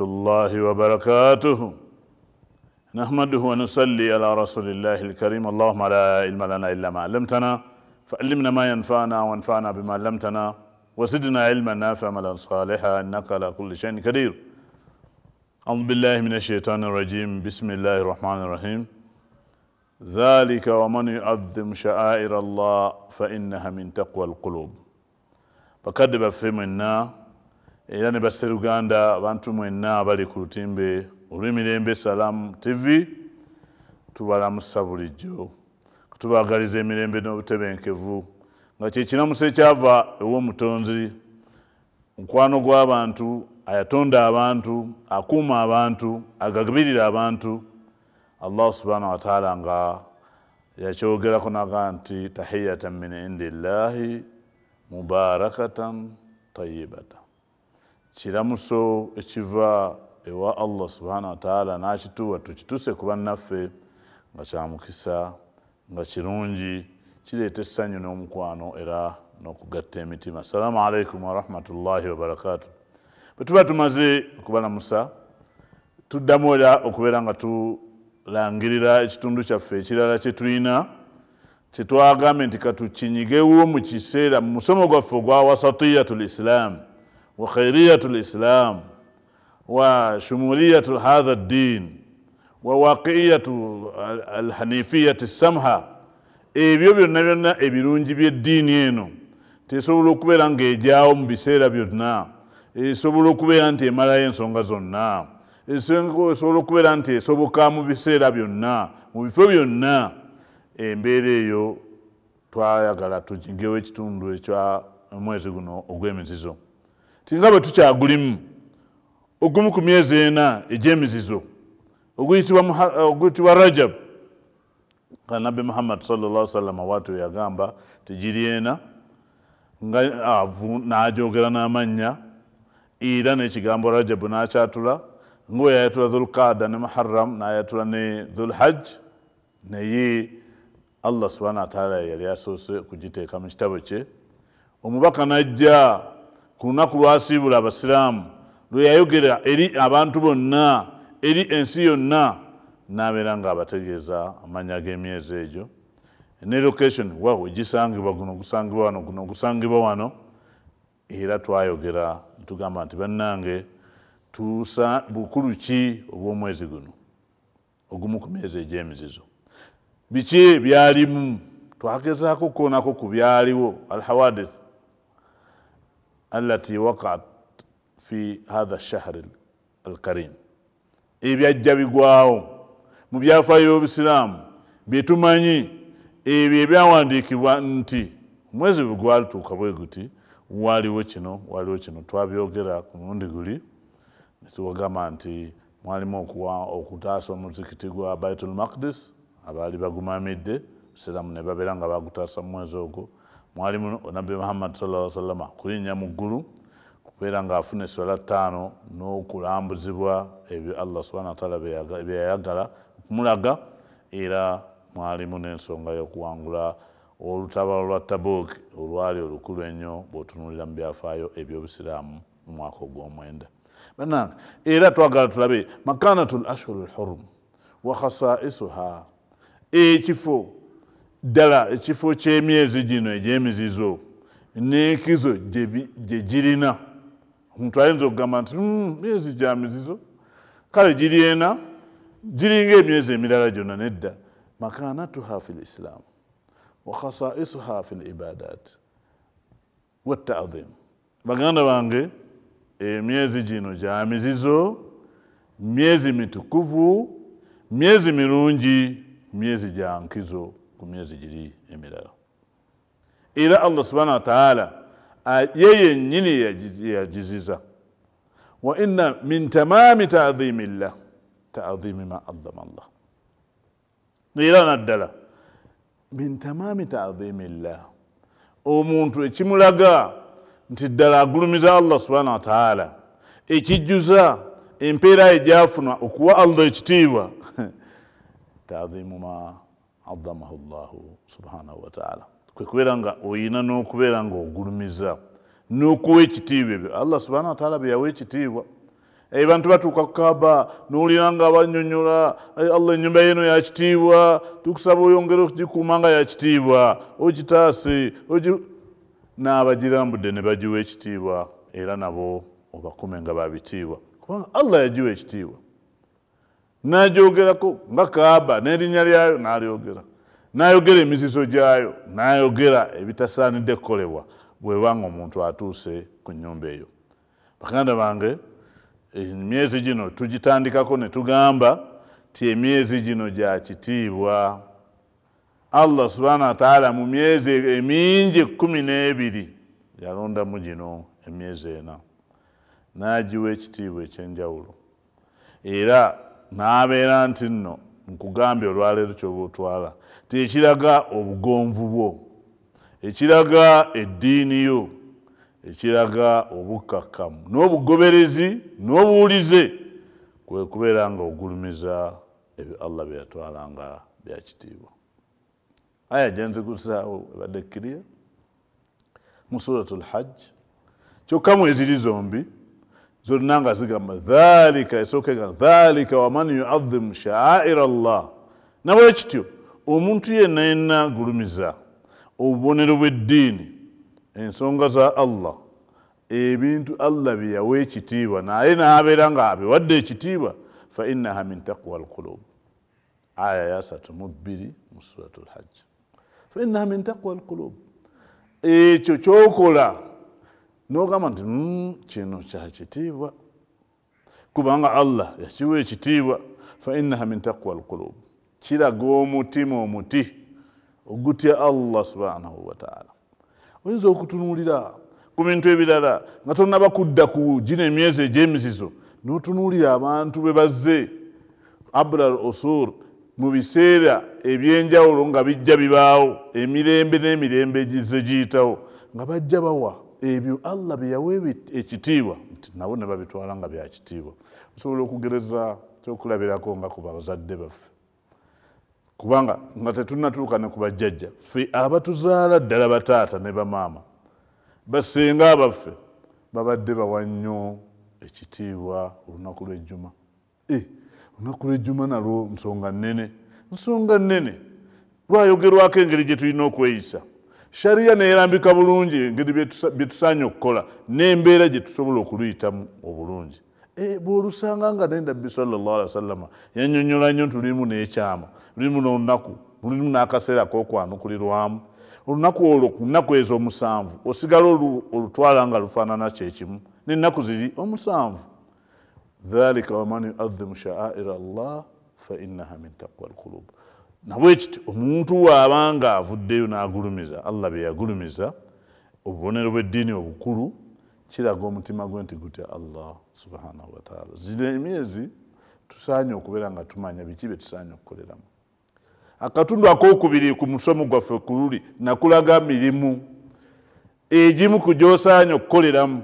الله وبركاته نحمده ونصلي على رسول الله الكريم اللهم لا علم لنا إلا ما علمتنا فعلمنا ما ينفعنا وانفعنا بما علمتنا وزدنا علما نافعا عملا صالحا إنك على كل شيء قدير أعوذ بالله من الشيطان الرجيم بسم الله الرحمن الرحيم ذلك ومن يعظم شعائر الله فإنها من تقوى القلوب في منا era ne baseruganda abantu mwenna abali ku lutimbe olw'emirembe salaamu tivi tubalamusa bulijjo tubaagaliza emirembe n'obutebenkevu nga kyekiramusa ekyava ew'omutonzi mukwano gw'abantu ayatonda abantu akuuma abantu agabirira abantu allah subhanahu wataala nga yakyogeraku naga nti tahiyatan min indillahi mubarakatan tayibatan kiramuso ekiva ewa allah subhana wataala n'akituwa tukituse ku bannaffe nga kyamukisa nga kirungi kireeta essanyu n'omukwano era n'okugatta emitima assalaamu alaikum warahmatullahi wabarakaatu bwe tuba tumaze okubalamusa tuddamu era okubeera nga tulangirira ekitundu kyaffe ekirala kye tulina kyetwagambe nti katukinyigewo mu kiseera mu musomo gwaffe ogwa wasatiyatu lislaamu wa khairiyatu lislam wa shumuliyatu hadha ddin wa waqiiyatu alhanifiyati samha ebyo byonna byonna ebirungi byeddiini eno tesobola okubeera ngaejyawo mu biseera byonna esobola okubeera nti emalayo ensonga zonna esobola okubeera nti esoboka mu biseera byonna mu bifo byonna embeera eyo twayagala tujingewo ekitundu ekya omwezi guno ogw'emizizo tinaba tukyagulimu ogumu ku myezi ena egyemizizo oguyitibwa eh, rajab nga nabbi muhammad salllah sallam watu yagamba tegiri ena ngan'ajogera n'amannya era n'ekigambo rajabu n'akyatula ngawe yayatula dhulkada ne muharam n'ayatula ne dhulhajj naye allah subhana wataala yali asoose okugiteeka mu kitabo kye omubaka najja ku lunaku lwasiibula abasiraamu lwe yayogera eri abantu bonna eri ensi yonna nabeera ngaabategeeza amanya g'emyezi egyo ne location wawe gisangibwa guno gusangibwa wano guno gusangibwa wano era twayogera netugamba nti bannange tusa bukulu ki obw'omwezi guno ogumu ku myezi egy'emizizo biki byalimu twagezaako okukoonako ku byaliwo alhawadith التي وقعت في هذا الشهر الكريم ابي جابي غواو مبيا فايو بسلام بيتوماني ابي بيا وانديكي وانتي mwezi gwali tuuka bwe guti waliwo kino waliwo kino twabyogera ku mulundi guli netuwagamba nti mwalimu okutaasa omuzikiti gwa baitul maqdis abaali bagumamidde seramu ne babeera nga bagutaasa mu mwezi ogwo mwalimu onabbi muhammad salawasalama kulinnya mu ggulu kubeera ng'afuna eswala ttaano n'okulambuzibwa ebyo allah subhana wataala bye yayagala okumulaga era mwalimu n'ensonga y'okuwangula olutabalo lwa tabuk olwali olukulu ennyo bw'otunuulira mu byafaayo ebyobusiraamu mu mwaka ogw'omwenda bannange era twagala tulabe makanatu l ashuru l hurum wa khasaisuha ekifo ddala ekifo ky'emyezi gino egy'emizizo n'enkizo gye girina omuntu ayinza okugamba nti hmm, myezi gya mizizo kale giri ena giringa emyezi emirala gyonna nedda makanatuha fi lislaamu wakhasaisuha fi libadaati wataim baganda bange emyezi gino gya mizizo myezi mitukuvu myezi mirungi myezi gya nkizo kumyezi giri emirala era allah subhanahu wataala ye yennyini yagiziza wa inna min tamami taadhimi llah taadhimi ma adhama allah era naddala min tamami taadhimi llah omuntu ekimulaga nti ddala agulumiza allah subhanahu wataala ekijjuza empeera ye gyafunwa okuwa allah ekitiibwa taadhimu ma azamahu llahu subhanahu wataala kwekubeera nga oyina n'okubeera nga ogulumiza n'okuwa ekitiibwa ebyo allah subhanahu wataala bye yawa ekitiibwa bantu batuuka kukaaba nowulira nga banyonyola allah enyumba yeeno yakitiibwa tukusaba oyongere okugikuuma nga yakitiibwa ogitaase n'abagirambudde ne bagiwa ekitiibwa era nabo obakume nga babitiibwa kubanga allah yagiwa ekitiibwa najyogerako nga kaaba n'erinnya lyayo n'alyogera n'ayogera emizizo gyayo n'ayogera ebitasaanidde kukolebwa bwebanga omuntu atuuse ku nnyumba eyo baganda bange emyezi gino tugitandikako ne tugamba ti emyezi gino gya kitiibwa allah subhana wataala mu myezi emingi ekumi n'ebiri yalondamu gino emyezi ena n'agiwa ekitiibwa eky'enjawulo era n'abeera nti nno nkugambye olwaleero kyoba otwala ti ekiraga obugonvu bwo ekiraga eddiini yo ekiraga obukkakkamu n'obugoberezi n'obuwulize kwe kubeera nga ogulumiza ebyo allah bye yatwala nga byakitiibwa aya gyenzikusaawo ebadde kkiriya mu suratu lhajj kyokka mweziri zombi zonnanga zigamba dhalika esooka dhalika waman yuadhimu shaair llah nabwe omuntu yenna yenna agulumiza obubonero bw'eddiini ensonga za allah ebintu allah byeyawa ekitiibwa naye n'abeera nga abiwadde ekitiibwa fainaha min taqwa alqulub aya yasatu mu bbiri mu fainaha min taqwa alqulub ekyo kyokola nogamba nti mm, kino kyakitiibwa kubanga allah yakiwa ekitiibwa fainaha min takwa lkulub kiraga omutima omuti ogutya allah subhanahu wataala oyinza okutunulira ku bintu ebirala nga tonaba kudda ku gina emyezi egyemizizo notunulira abantu bwe bazze abrar osur mu biseera ebyenjawulo nga bijja bibaawo emirembe n'emirembe egize giyitawo nga bajja bawa ebyo allah byeyawa e- ekitiibwa nti nabo ne babitwala nga byakitiibwa osobola okugereza kyokulabirako nga ku bazadde baffe kubanga nga tetunatuuka ne ku bajjajja ffe abatuzaala ddala bataata ne bamaama basenga abaffe babadde bawa nnyo ekitiibwa olunaku lwejjuma e, olunaku lwejjuma nalwo nsonga nnene nsonga nnene lwayogerwako engeri gye tulina okweyisa shariya neerambika bulungi engeri bye tusaanye okukola n'embeera gye tusobola okuluyitamu obulungi e, bwolusanga nga nenabbi sawasalama yanyonyola nnyo nti lulimu n'ekyama lulimu n'olunaku lulimu n'akaseera k'okwanukulirwamu olunaku olwo ku nnaku ezo omusanvu osigala olutwala nga lufaanana kyekimu n'ennaku ziri omusanvu dhalika waman yuadhimu shaa'ira llah fainaha min taqwa lkulubu nabwekiti omuntu waabanga avuddeyo n'agulumiza allah be yagulumiza obubonero bw'eddiini obukulu kiraga omutima gwe nti gutya allah subhanahu wataala zino emyezi tusaanye okubeera nga tumanya biki bye tusaanye okukoleramu akatundu akokubiri ku musomo gwaffe kululi nakulaga mirimu egimu ku gyosaanye okukoleramu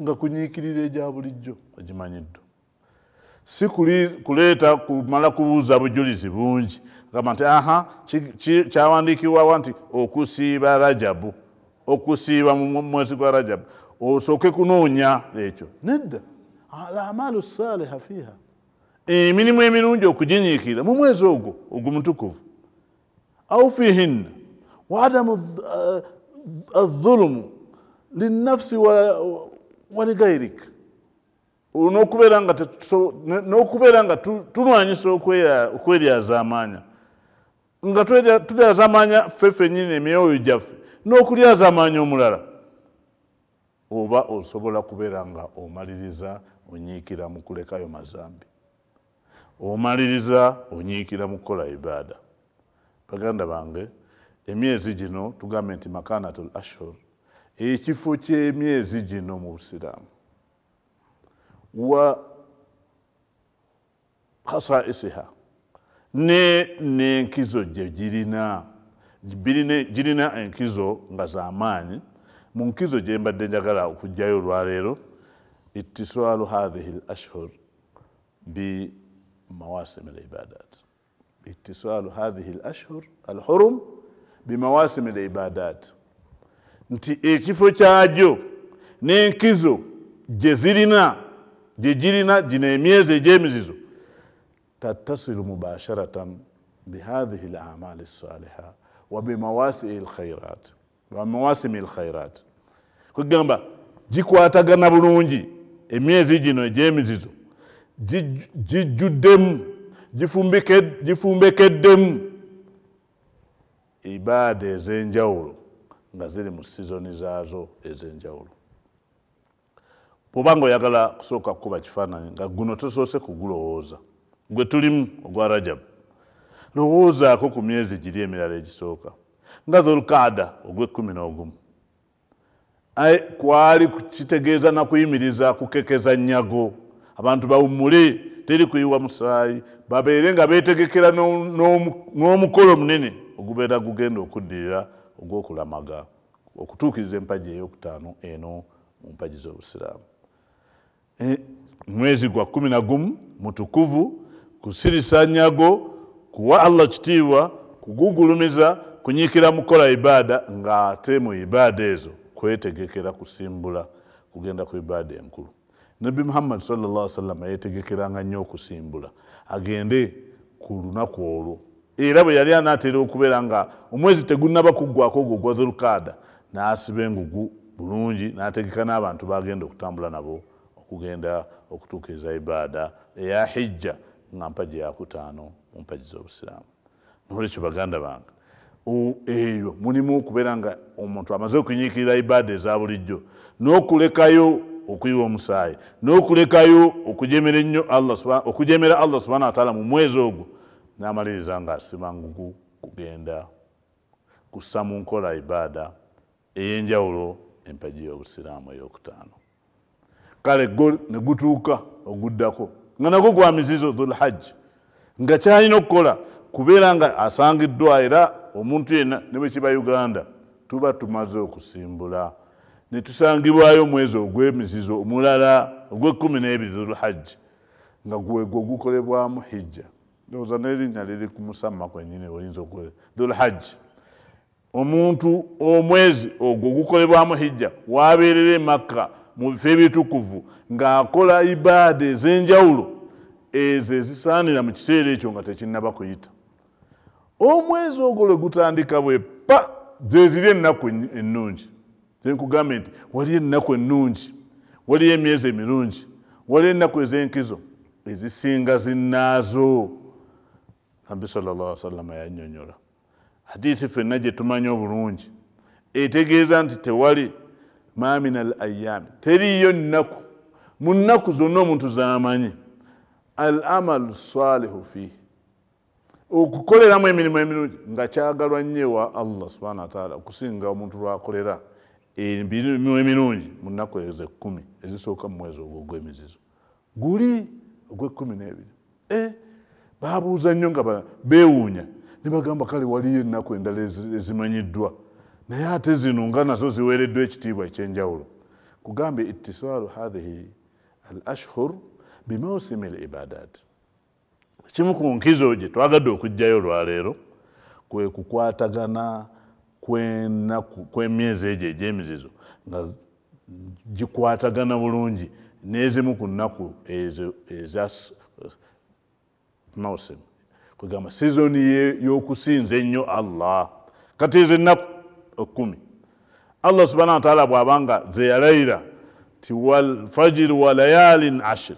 nga kunyiikirira egya bulijjo ogimanyiddwa si kuleta kumala kubuuza bujulizi bungi agamba nti aha kyawandiikibwawa nti okusiiba rajabu okusiiba mu mwezi gwa rajabu osooke kunoonya ekyo nedda alamaalu saaliha fiiha emirimu emirungi okuginyiikira mu mwezi ogwo ogumutukuvu au fiihinna waadamu adhulumu linafsi waligairika n'okubeera nga tulwanyisa okweryaza amaanya nga tulyaza amaanya ffeffe nyini emyoyo gyaffe n'okulyaza amaanya omulala oba osobola kubeera nga omaliriza onyiikira mu kulekayo mazambi omaliriza onyiikira mu kukola ibaada baganda bange emyezi gino tugambe nti makanatul ashur ekifo ky'emyezi gino mu busiraamu وخصائصها ني نينكيزو جيرينا جبيرينا جيرينا انكيزو غزاماني منكيزو جيمبا دنجاكالا وكجايو رواليرو اتسوال هذه الأشهر بمواسم العبادات اتسوال هذه الأشهر الحرم بمواسم العبادات نتي ايكي فوشاجو نينكيزو جزيرينا جزيرينا jejirina jina emyezi egy'emizizo tattasilu mubasharatan bihadhihi lamali saliha wabimawasii lkhairat bamawasimi lkhairat kugamba gikwatagana bulungi emyezi gino egy'emizizo gijjuddemu gifumbekeddemu ibaada ez'enjawulo nga ziri mu sizoni zaazo ez'enjawulo bwoba nga oyagala kusooka kukuba kifaananyi nga guno tosoose kugulowooza gwe tulimu ogwa rajabu lowoozaako ku myezi giri emirala egisooka nga dholukaada ogw'ekkumi n'ogumu aye kwali kukitegeeza na kuyimiriza kukekeza nnyago abantu bawummule teri kuyiwa musaayi babeere nga beetegekera n'omukolo munene ogubeera gugenda okuddirira ogw'okulamaga okutuukiriza empaji ey'okutaano eno mu mpaji z'obusiraamu Eh, mwezi gwa kumi na gumu mutukuvu kusirisanyago kuwa allah kitiibwa kugugulumiza kunyikira mukola ibaada nga ate mu ibaada ezo kwetegekera kusimbula kugenda ku ibaada enkulu nabbi muhammadi salallah salama yetegekeranga nnyo okusimbula agende ku lunaku olwo era bwe yali anaatera okubeera nga omwezi tegunaba kuggwako ogwo gwa dhulukaada n'asiba engugu bulungi n'ategeka n'abantu bagenda okutambula nabo okugenda okutuukiriza ibaada eya hijja nga mpaji yakutaano mu mpaji z'obusiraamu nolwekyo baganda bange eyo mulimu okubeera nga omuntu amaze okunyiikirira ibaada eza bulijjo n'okulekayo okuyiwa omusaayi n'okulekayo okujemera ennyo okujemera allah subhana wataala mu mwezi ogwo n'amaliriza nga asibangugu kugenda kussa mu nkola ibaada ey'enjawulo empaji y'obusiraamu ey'okutaano kale negutuuka oguddako nga nago gwa mizizo dhulhajji nga kyalina okukola kubeera nga asangiddwa era omuntu yenna ne bwe kiba uganda tuba tumaze okusimbula ne tusangibwayo omwezi ogw'emizizo omulala ogw'ekumi n'ebiri dhulhajji nga gwegwe ogukolebwamu hijja ndowooza n'erinnya liri ku musamma kwenyini oyinza okukole dhulhajji omuntu omwezi ogwo ogukolebwamu hijja wabeerera emakka mu bifo ebitukuvu ng'akola ibaada ez'enjawulo ezo ezisaanira mu kiseera ekyo nga tekinnaba kuyita omwezi ogwo lwe gutandika bwe pa zeziri ennaku ennungi zenkugambe nti waliyo ennaku ennungi waliyo emyezi emirungi waliyo ennaku ez'enkizo ezisinga zinnaazo nabbi salallah salama yanyonyola hadisi ffenna gye tumanya obulungi etegeeza nti tewali mamina al ayami teriyo nnaku mu nnaku zonna omuntu zamanyi al amalu salihu fihi okukoleramu emirimu emirungi nga kyagalwa nnyo ewa allah subhana wataala okusinga omuntu lwakolera emirimu emirungi mu nnaku ezekkumi ezisooka mu mwezi ogwo ogwemizizo guli ogwekumi n'ebiri e, babuuza nnyo nga bewuunya ne bagamba kale waliyo ennaku endala ezimanyiddwa naye ate zino nga nazo ziweereddwa ekitiibwa ekyenjawulo kugambye itisalu hathihi al ashhur bimausimi l ibadat ekimu ku nkizo gye twagadde okugjayo lwaleero kwe kukwatagana kwemyezi egyo egyemizizo nga gikwatagana bulungi n'ezimu ku nnaku eza mausim kwegamba sizoni yokusinza ennyo allah kati ezo ennaku okumi allah subhana wataala bwabanga zeyalayira ti walfajiri walayalin ashir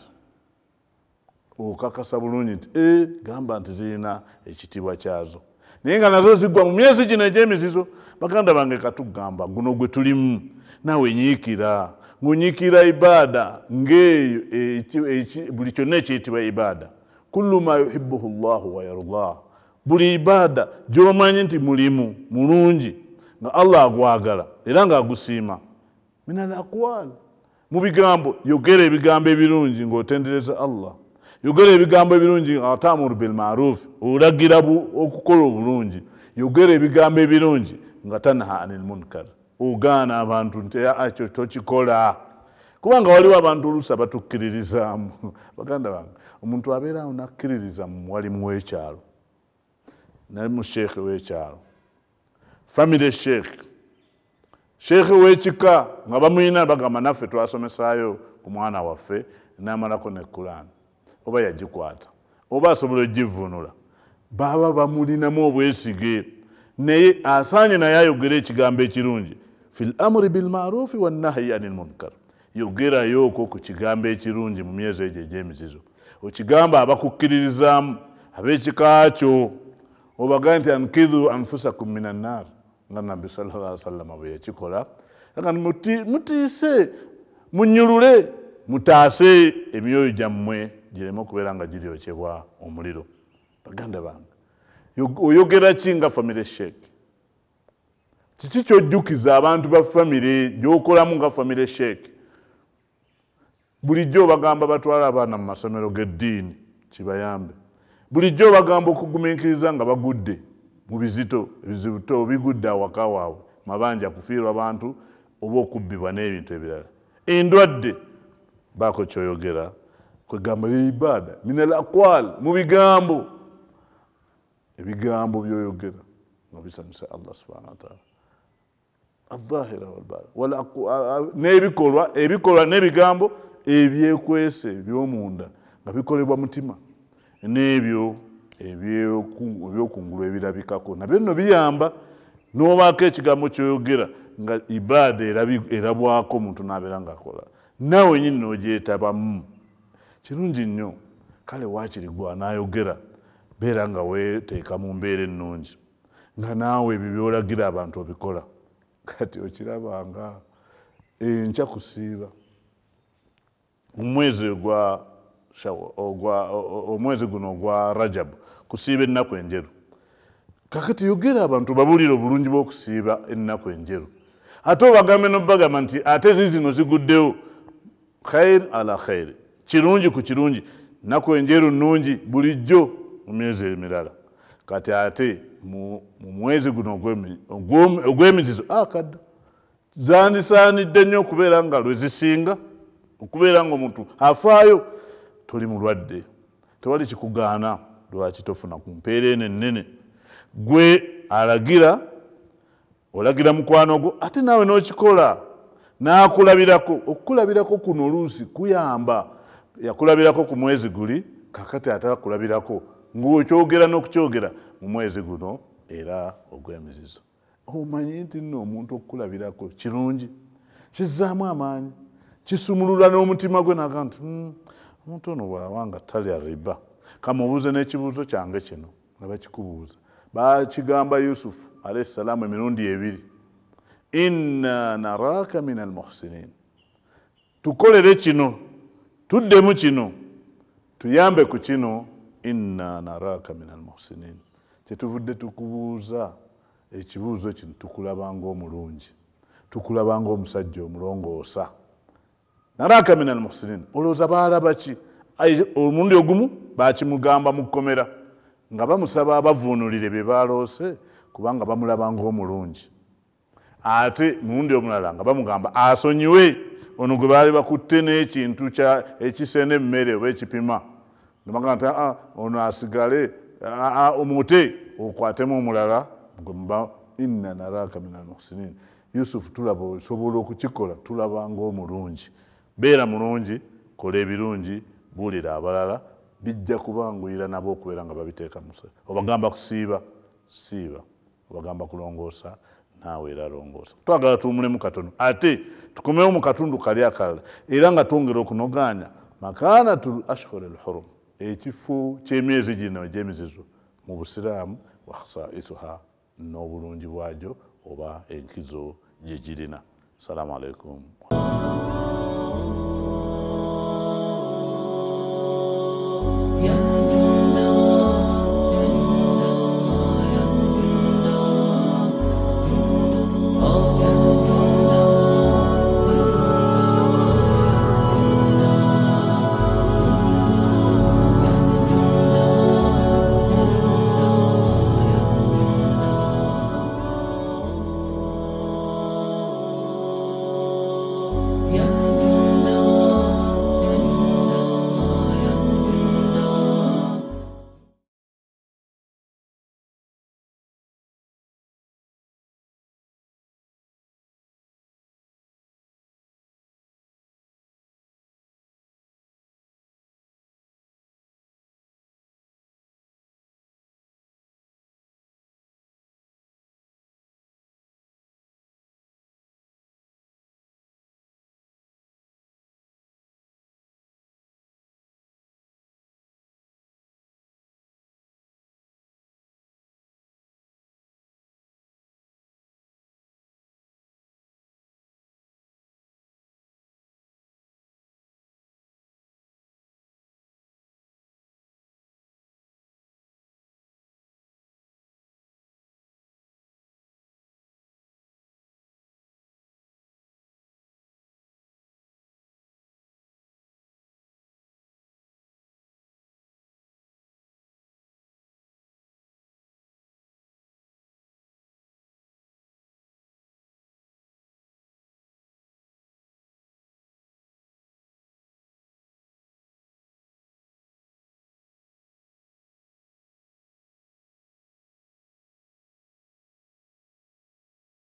okakasa bulungi nti e gamba nti zirina ekitiibwa kyazo naye nga nazo zigwa mu myezi gino egyemizizo baganda bange katugamba guno gwe tulimu nawe nyiikira ngunyikira ibaada ngeeyo buli kyonna ekiyitibwa ibaada kullu ma yuhibuhu llahu wayarullah buli ibaada gyomanyi nti mulimu mulungi nga allah agwagala era ngaagusiima minal aqwal mu bigambo yogera ebigambo ebirungi ngaotendereza allah yogera ebigambo ebirungi atamuru bilmaruf olagira okukola obulungi yogera ebigambo ebirungi nga tanaha anil munkar ogaana abantu ntiakyo ah, tokikola kubanga waliwo abantu olusa batukkiririzaamu baganda bange omuntu abeera awo nakkiririza mumuwalimu wekyalo nali mu sheekhe wekyalo famire sheekhe sheekhe w'ekika nga bamuyina bagamba naffe twasomesaayo ku mwana waffe namalako ne kurani oba yagikwata oba asobola okgivunula baba bamulinamu obwesige naye asaanye naye ayogere ekigambo ekirungi fil amuri bilmarufi wanahyi ani lmunkar yogerayooko ku kigambo ekirungi mu myezi egyo egy'emizizo okigamba abakukkiririzaamu abekikaakyo obagambe nti ankidhu anfusakum min annaari nanabi salawasalama bweyakikola aga mutiise munyulule mutaase emyoyo gyammwe gireme okubeera nga giryokyebwa omuliro baganda bange oyogera ki nga famire sheek kiki kyojjukiza abantu ba famire gyokolamu nga famire sheek bulijjo bagamba batwala abaana mu masomero g'eddiini kibayambe bulijjo bagamba okugumiikiriza nga bagudde mubizito ebizibuto bigudde awaka waabwe mabanja kufiirwa bantu oba okubbibwa n'ebintu ebirala endwadde baako kyoyogera kwegamba yeibaada minalakwal mu bigambo ebigambo byoyogera nobisanyusa allah subhana wataala adhahira walbaanebikolwa ebikolwa n'ebigambo ebyekwese ebyomunda nga bikolebwa mutima n'ebyo ebyokungulu ebirabikako nabyo nno biyamba nobaako ekigambo kyoyogera nga ibaada erabwako omuntu nabeera ngaakola naawe nyini nogyetabamu kirungi nnyo kale wakiri gwanayogera beera nga weteeka mu mbeera ennungi nga naawe ebyo byolagira abantu obikola kati okirabanga enkya kusiiba omwezi ogwa omwezi guno ogwa rajabu kusiiba ennaku enjeru kakati yogera abantu babulire obulungi bwokusiiba ennaku enjeru ate obagambe nobagamba nti ate zizino ziguddewo khair ala khairi kirungi ku kirungi naku enjeru nungi bulijjo mu myezi emirala kati ate mu mwezi guno ogw'emizizo akadda ah, zandisaanidde nnyo okubeera nga lwezisinga okubeera nga omuntu afaayo toli mulwadde tewali kikugaana lwaki tofuna ku mpeera eno ennene gwe alagira olagira mukwano gwo ate naawe n'okikola n'akulabirako okukulabirako kuno oluusi kuyamba yakulabirako ku mwezi guli kakati ate akulabirako ngaokyogera n'okukyogera mu mwezi guno era ogw'emizizo omanyi nti nno omuntu okukulabirako kirungi kizaamu amaanyi kisumulula n'omutima gwe naga nti hmm, omuntu ono bwawanga talya riba kamubuuze n'ekibuuzo kyange kino nga bakikubuuza bakigamba yusufu alayhi salaamu emirundi ebiri inna naraaka min almuhusinin tukolere kino tuddemu kino tuyambe ku kino inna naraaka min almuhusinin tetuvudde tukubuuza ekibuuzo kino tukulabanga omulungi tukulabanga omusajja omulongoosa naraaka min almuhusinin olowooza baalaba ki omulundi ogumu bakimugamba mu kkomera nga bamusaba abavuunulire bye baloose kubanga bamulabanga omulungi ate mulundi omulala nga bamugamba asonyiwe ono gwe baali bakutte n'ekintu ekisena emmere oba ekipima nebagamba nti aa ah, ah, ono asigale ah, omute okwatemu omulala gwemuba inna naraaka minal muhusinin yusufu tulaba osobola okukikola tulabanga omulungi beera mulungi kola ebirungi buulira abalala bijja kubanguyira nabo okubeera nga babiteeka mu obagamba kusiiba siiba obagamba kulongoosa naawe era longoosa twagala tuwumulemu katono ate tukomewo mu katundu kali akalala era nga twongera okunoganya makanatu ashhor al hurum ekifo kyemyezi gino egyemizizo mu busiraamu wakhasaisuha n'obulungi bwagyo oba enkizo gyegirina salaamu aleikum